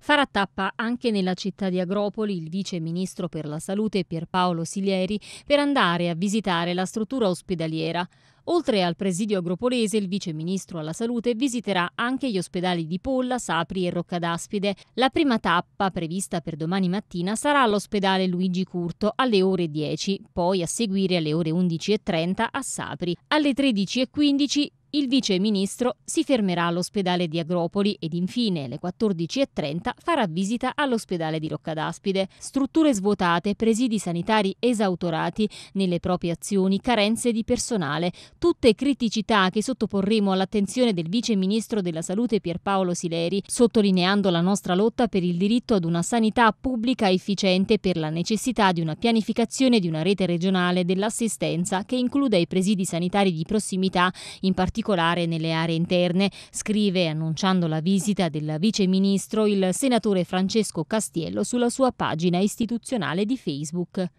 Farà tappa anche nella città di Agropoli il vice ministro per la salute Pierpaolo Silieri per andare a visitare la struttura ospedaliera. Oltre al presidio agropolese, il vice ministro alla salute visiterà anche gli ospedali di Polla, Sapri e Roccadaspide. La prima tappa, prevista per domani mattina, sarà all'ospedale Luigi Curto alle ore 10, poi a seguire alle ore 11.30 a Sapri. Alle 13.15 il vice ministro si fermerà all'ospedale di Agropoli ed infine alle 14.30 farà visita all'ospedale di Roccadaspide. Strutture svuotate, presidi sanitari esautorati nelle proprie azioni, carenze di personale, tutte criticità che sottoporremo all'attenzione del vice ministro della salute Pierpaolo Sileri, sottolineando la nostra lotta per il diritto ad una sanità pubblica efficiente per la necessità di una pianificazione di una rete regionale dell'assistenza che includa i presidi sanitari di prossimità, in particolare particolare nelle aree interne, scrive annunciando la visita del vice ministro il senatore Francesco Castiello sulla sua pagina istituzionale di Facebook.